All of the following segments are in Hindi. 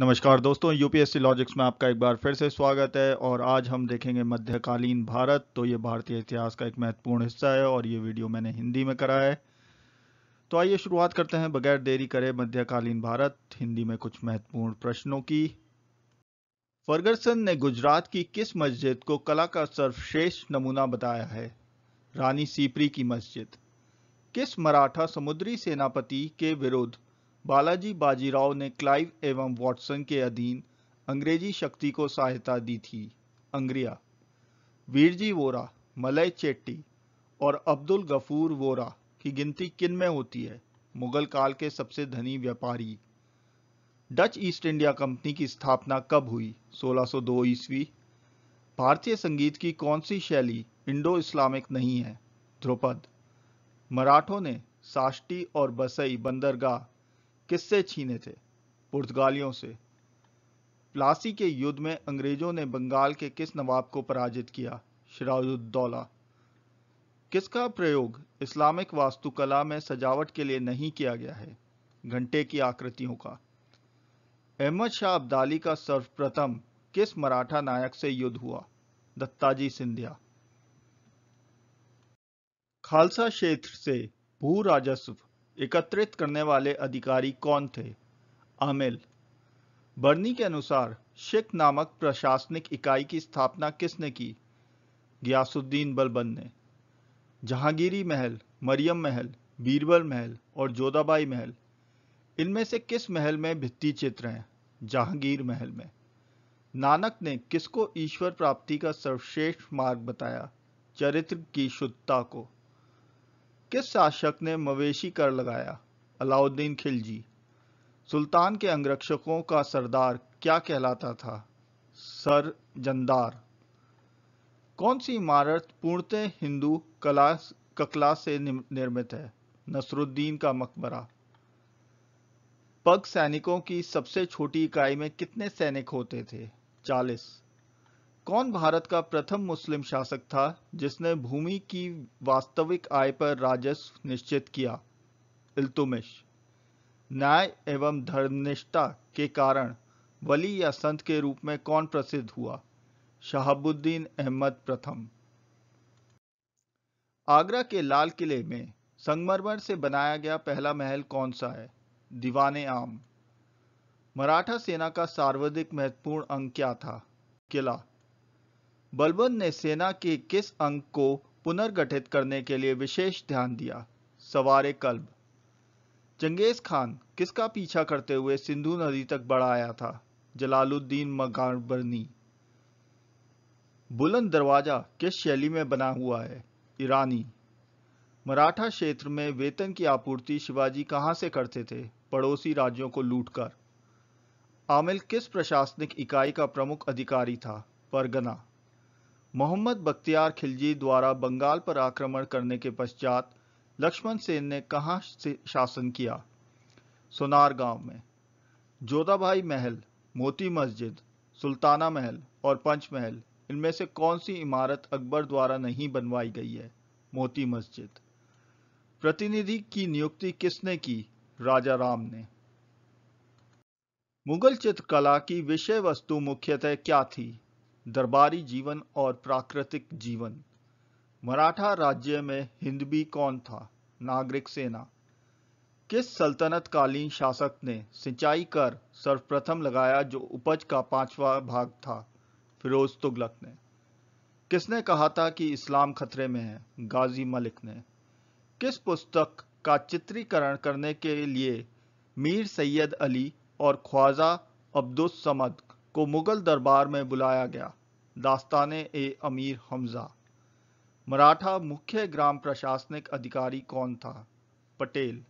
नमस्कार दोस्तों यूपीएससी लॉजिक्स में आपका एक बार फिर से स्वागत है और आज हम देखेंगे मध्यकालीन भारत तो ये भारतीय इतिहास का एक महत्वपूर्ण हिस्सा है और ये वीडियो मैंने हिंदी में करा है तो आइए शुरुआत करते हैं बगैर देरी करे मध्यकालीन भारत हिंदी में कुछ महत्वपूर्ण प्रश्नों की फर्गरसन ने गुजरात की किस मस्जिद को कला का सर्वश्रेष्ठ नमूना बताया है रानी सीपरी की मस्जिद किस मराठा समुद्री सेनापति के विरुद्ध बालाजी बाजीराव ने क्लाइव एवं वॉटसन के अधीन अंग्रेजी शक्ति को सहायता दी थी अंग्रिया वीरजी वोरा मलय चेट्टी और अब्दुल गफूर वोरा की गिनती किन में होती है मुगल काल के सबसे धनी व्यापारी डच ईस्ट इंडिया कंपनी की स्थापना कब हुई 1602 ईस्वी भारतीय संगीत की कौन सी शैली इंडो इस्लामिक नहीं है ध्रुपद मराठों ने साष्टी और बसई बंदरगाह किससे छीने थे पुर्तगालियों से प्लासी के युद्ध में अंग्रेजों ने बंगाल के किस नवाब को पराजित किया शराजुद्दौला किसका प्रयोग इस्लामिक वास्तुकला में सजावट के लिए नहीं किया गया है घंटे की आकृतियों का अहमद शाह अब्दाली का सर्वप्रथम किस मराठा नायक से युद्ध हुआ दत्ताजी सिंधिया खालसा क्षेत्र से भू राजस्व एकत्रित करने वाले अधिकारी कौन थे आमिल बर्नी के अनुसार शिक नामक प्रशासनिक इकाई की स्थापना किसने की गयासुद्दीन बलबन ने जहांगीरी महल मरियम महल बीरबल महल और जोधाबाई महल इनमें से किस महल में भित्ति चित्र हैं जहांगीर महल में नानक ने किसको ईश्वर प्राप्ति का सर्वश्रेष्ठ मार्ग बताया चरित्र की शुद्धता को किस शासक ने मवेशी कर लगाया अलाउद्दीन खिलजी सुल्तान के अंगरक्षकों का सरदार क्या कहलाता था सर जंदार कौन सी इमारत पूर्णतः हिंदू कला ककला से निर्मित है नसरुद्दीन का मकबरा पग सैनिकों की सबसे छोटी इकाई में कितने सैनिक होते थे चालीस कौन भारत का प्रथम मुस्लिम शासक था जिसने भूमि की वास्तविक आय पर राजस्व निश्चित किया इल्तुमिश न्याय एवं धर्मनिष्ठा के कारण वली या संत के रूप में कौन प्रसिद्ध हुआ शहाबुद्दीन अहमद प्रथम आगरा के लाल किले में संगमरमर से बनाया गया पहला महल कौन सा है दीवाने आम मराठा सेना का सार्वधिक महत्वपूर्ण अंग क्या था किला बलबन ने सेना के किस अंग को पुनर्गठित करने के लिए विशेष ध्यान दिया सवार कल्ब चंगेज खान किसका पीछा करते हुए सिंधु नदी तक बढ़ाया आया था जलालुद्दीन मकाबरनी बुलंद दरवाजा किस शैली में बना हुआ है ईरानी मराठा क्षेत्र में वेतन की आपूर्ति शिवाजी कहां से करते थे पड़ोसी राज्यों को लूटकर आमिल किस प्रशासनिक इकाई का प्रमुख अधिकारी था परगना मोहम्मद बख्तियार खिलजी द्वारा बंगाल पर आक्रमण करने के पश्चात लक्ष्मण सेन ने कहाँ शासन किया सोनार गांव में जोधाभाई महल मोती मस्जिद सुल्ताना महल और पंच महल इनमें से कौन सी इमारत अकबर द्वारा नहीं बनवाई गई है मोती मस्जिद प्रतिनिधि की नियुक्ति किसने की राजा राम ने मुगल चित्रकला की विषय वस्तु मुख्यतः क्या थी दरबारी जीवन और प्राकृतिक जीवन मराठा राज्य में हिंदबी कौन था नागरिक सेना किस सल्तनत कालीन शासक ने सिंचाई कर सर्वप्रथम लगाया जो उपज का पांचवा भाग था फिरोज तुगलक ने किसने कहा था कि इस्लाम खतरे में है गाजी मलिक ने किस पुस्तक का चित्रीकरण करने के लिए मीर सैयद अली और ख्वाजा अब्दुल समद को मुग़ल दरबार में बुलाया गया दास्तान ए अमीर हमज़ा मराठा मुख्य ग्राम प्रशासनिक अधिकारी कौन था पटेल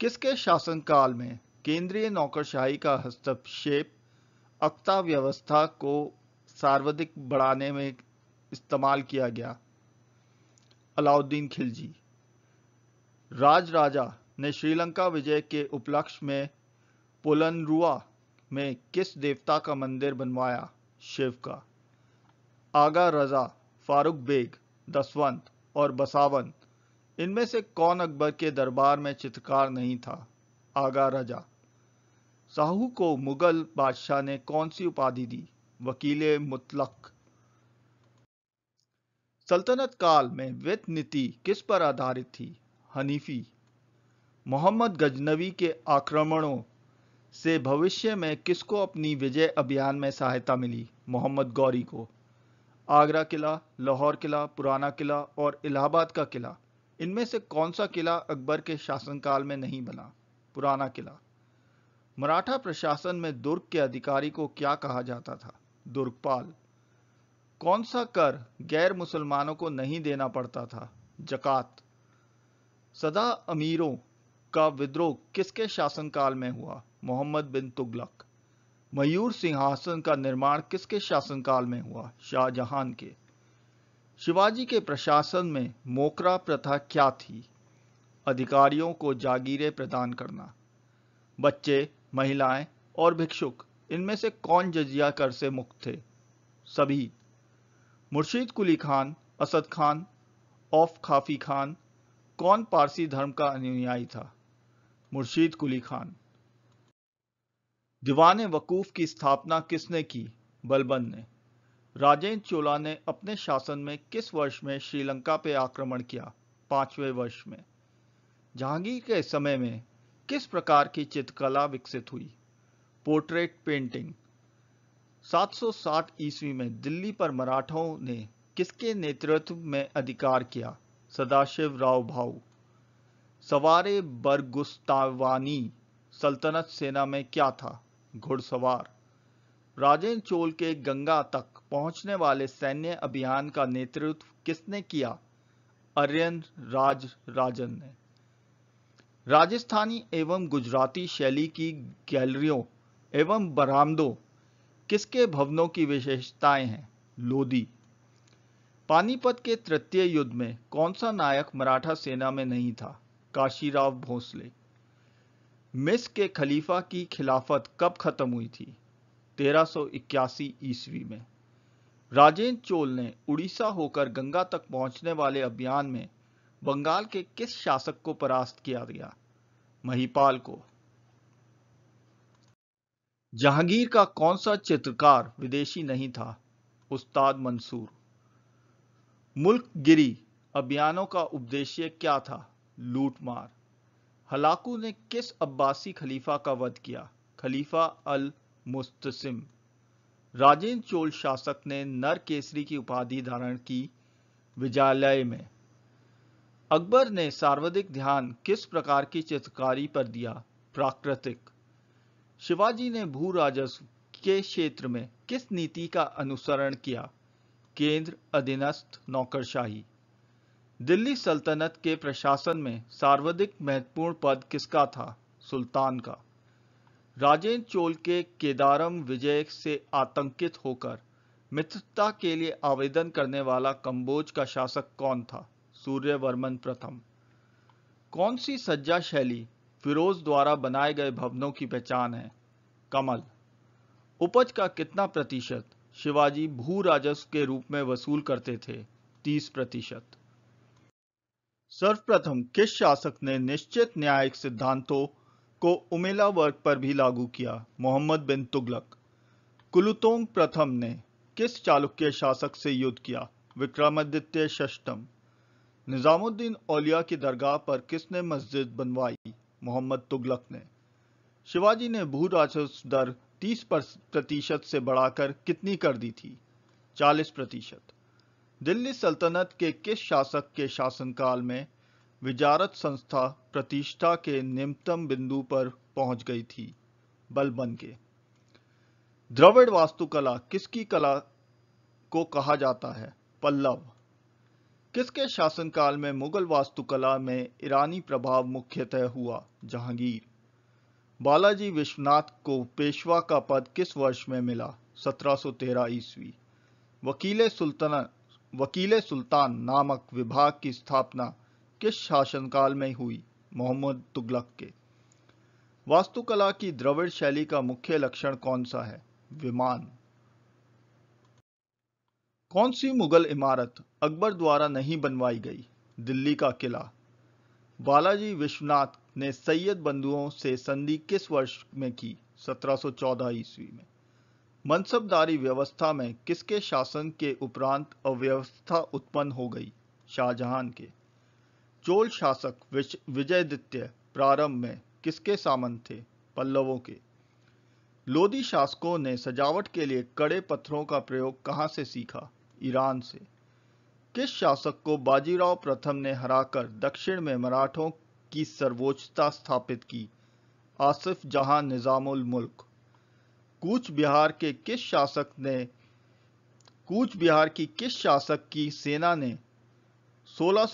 किसके शासनकाल में केंद्रीय नौकरशाही का हस्तक्षेप अक्ता व्यवस्था को सार्वधिक बढ़ाने में इस्तेमाल किया गया अलाउद्दीन खिलजी राज राजा ने श्रीलंका विजय के उपलक्ष्य में पोलनरुआ में किस देवता का मंदिर बनवाया शिव का आगा रजा फारूक बेग दसवंत और बसावन इनमें से कौन अकबर के दरबार में चित्रकार नहीं था आगा रजा साहू को मुगल बादशाह ने कौन सी उपाधि दी वकील मुतलक सल्तनत काल में वित्त नीति किस पर आधारित थी हनीफी मोहम्मद गजनवी के आक्रमणों से भविष्य में किसको अपनी विजय अभियान में सहायता मिली मोहम्मद गौरी को आगरा किला लाहौर किला पुराना किला और इलाहाबाद का किला इनमें से कौन सा किला अकबर के शासनकाल में नहीं बना पुराना किला मराठा प्रशासन में दुर्ग के अधिकारी को क्या कहा जाता था दुर्गपाल कौन सा कर गैर मुसलमानों को नहीं देना पड़ता था जकात सदा अमीरों का विद्रोह किसके शासनकाल में हुआ मोहम्मद बिन तुगलक मयूर सिंहासन का निर्माण किसके शासनकाल में हुआ शाहजहां के शिवाजी के प्रशासन में मोकरा प्रथा क्या थी अधिकारियों को जागीरें प्रदान करना बच्चे महिलाएं और भिक्षुक इनमें से कौन जजिया कर से मुक्त थे सभी मुर्शीद कुली खान असद खान ऑफ खाफी खान कौन पारसी धर्म का अनुयायी था मुर्शीद कुली खान दीवान वकूफ की स्थापना किसने की बलबन ने राजेंद्र चोला ने अपने शासन में किस वर्ष में श्रीलंका पर आक्रमण किया पांचवें वर्ष में जहांगीर के समय में किस प्रकार की चित्रकला विकसित हुई पोर्ट्रेट पेंटिंग 760 ईस्वी में दिल्ली पर मराठों ने किसके नेतृत्व में अधिकार किया सदाशिव राव भाऊ सवार बरगुस्तावानी सल्तनत सेना में क्या था घुड़सवार राजेंद्र चोल के गंगा तक पहुंचने वाले सैन्य अभियान का नेतृत्व किसने किया अर्यन राज राजन ने राजस्थानी एवं गुजराती शैली की गैलरियों एवं बरामदों किसके भवनों की विशेषताएं हैं लोदी पानीपत के तृतीय युद्ध में कौन सा नायक मराठा सेना में नहीं था काशीराव भोसले मिस के खलीफा की खिलाफत कब खत्म हुई थी 1381 ईस्वी में राजेंद्र चोल ने उड़ीसा होकर गंगा तक पहुंचने वाले अभियान में बंगाल के किस शासक को परास्त किया गया महिपाल को जहांगीर का कौन सा चित्रकार विदेशी नहीं था उस्ताद मंसूर मुल्क गिरी अभियानों का उपदेश्य क्या था लूटमार हलाकू ने किस अब्बासी खलीफा का वध किया खलीफा अल मुस्तसिम राजेंद्र चोल शासक ने नर केसरी की उपाधि धारण की विजयालय में अकबर ने सार्वधिक ध्यान किस प्रकार की चित्रकारी पर दिया प्राकृतिक शिवाजी ने भू राजस्व के क्षेत्र में किस नीति का अनुसरण किया केंद्र अधीनस्थ नौकरशाही दिल्ली सल्तनत के प्रशासन में सर्वाधिक महत्वपूर्ण पद किसका था सुल्तान का राजेंद्र चोल के केदारम विजय से आतंकित होकर मित्रता के लिए आवेदन करने वाला कंबोज का शासक कौन था सूर्यवर्मन प्रथम कौन सी सज्जा शैली फिरोज द्वारा बनाए गए भवनों की पहचान है कमल उपज का कितना प्रतिशत शिवाजी भू राजस्व के रूप में वसूल करते थे 30 प्रतिशत सर्वप्रथम किस शासक ने निश्चित न्यायिक सिद्धांतों को उमेला वर्ग पर भी लागू किया मोहम्मद बिन तुगलक कुलुतोंग प्रथम ने किस चालुक्य शासक से युद्ध किया विक्रमादित्य षष्टम निजामुद्दीन औलिया की दरगाह पर किसने मस्जिद बनवाई मोहम्मद तुगलक ने शिवाजी ने भू राजस्व दर 30 प्रतिशत से बढ़ाकर कितनी कर दी थी 40 प्रतिशत दिल्ली सल्तनत के किस शासक के शासनकाल में विजारत संस्था प्रतिष्ठा के निम्नतम बिंदु पर पहुंच गई थी बल बन के द्रविड़ वास्तुकला किसकी कला को कहा जाता है पल्लव किसके शासनकाल में मुगल वास्तुकला में ईरानी प्रभाव मुख्यतः हुआ जहांगीर बालाजी विश्वनाथ को पेशवा का पद किस वर्ष में मिला 1713 ईस्वी वकील सुल्तनत वकील सुल्तान नामक विभाग की स्थापना किस शासनकाल में हुई मोहम्मद तुगलक के वास्तुकला की द्रविड़ शैली का मुख्य लक्षण कौन सा है विमान कौन सी मुगल इमारत अकबर द्वारा नहीं बनवाई गई दिल्ली का किला बालाजी विश्वनाथ ने सैयद बंधुओं से संधि किस वर्ष में की 1714 ईस्वी में मनसबदारी व्यवस्था में किसके शासन के उपरांत अव्यवस्था उत्पन्न हो गई शाहजहां के चोल शासक विजयदित्य प्रारंभ में किसके सामंत थे पल्लवों के लोदी शासकों ने सजावट के लिए कड़े पत्थरों का प्रयोग कहां से सीखा ईरान से किस शासक को बाजीराव प्रथम ने हराकर दक्षिण में मराठों की सर्वोच्चता स्थापित की आसिफ जहां निजामुल मुल्क कूच बिहार के किस शासक ने कूच बिहार की किस शासक की सेना ने सोलह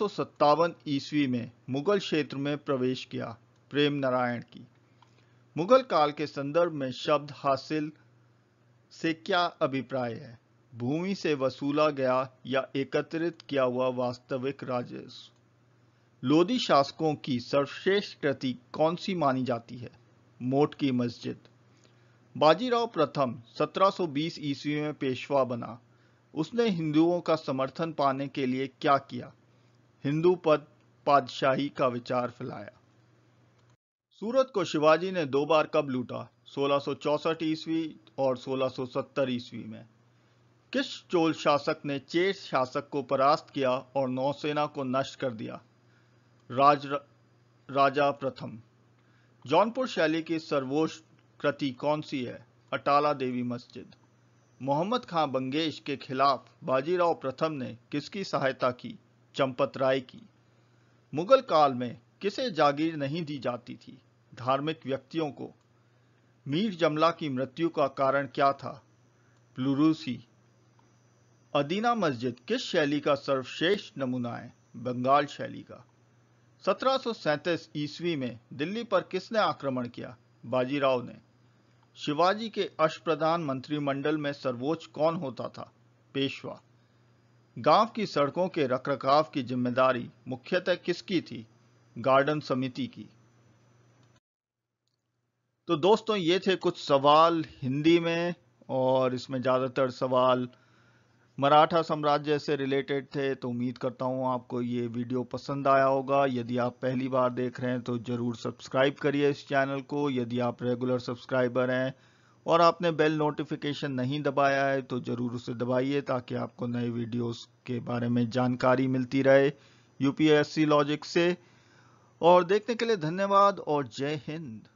ईस्वी में मुगल क्षेत्र में प्रवेश किया प्रेम नारायण की मुगल काल के संदर्भ में शब्द हासिल से क्या अभिप्राय है भूमि से वसूला गया या एकत्रित किया हुआ वास्तविक राजस्व लोधी शासकों की सर्वश्रेष्ठ कृति कौन सी मानी जाती है मोट की मस्जिद बाजीराव प्रथम 1720 ईस्वी में पेशवा बना उसने हिंदुओं का समर्थन पाने के लिए क्या किया हिंदू पद पादशाही का विचार फैलाया सूरत को शिवाजी ने दो बार कब लूटा 1664 ईस्वी और 1670 ईस्वी में किस चोल शासक ने चेर शासक को परास्त किया और नौसेना को नष्ट कर दिया राज राजा प्रथम जौनपुर शैली की सर्वोच्च कृति कौन सी है अटाला देवी मस्जिद मोहम्मद खां बंगेश के खिलाफ बाजीराव प्रथम ने किसकी सहायता की चंपत राय की मुगल काल में किसे जागीर नहीं दी जाती थी धार्मिक व्यक्तियों को मीर जमला की मृत्यु का कारण क्या था प्लूरूसी अदीना मस्जिद किस शैली का सर्वश्रेष्ठ नमूना है बंगाल शैली का सत्रह ईस्वी में दिल्ली पर किसने आक्रमण किया बाजीराव ने शिवाजी के अष्टप्रधान मंत्रिमंडल में सर्वोच्च कौन होता था पेशवा गांव की सड़कों के रखरखाव की जिम्मेदारी मुख्यतः किसकी थी गार्डन समिति की तो दोस्तों ये थे कुछ सवाल हिंदी में और इसमें ज़्यादातर सवाल मराठा साम्राज्य से रिलेटेड थे तो उम्मीद करता हूँ आपको ये वीडियो पसंद आया होगा यदि आप पहली बार देख रहे हैं तो ज़रूर सब्सक्राइब करिए इस चैनल को यदि आप रेगुलर सब्सक्राइबर हैं और आपने बेल नोटिफिकेशन नहीं दबाया है तो ज़रूर उसे दबाइए ताकि आपको नए वीडियोस के बारे में जानकारी मिलती रहे यूपीएससी लॉजिक से और देखने के लिए धन्यवाद और जय हिंद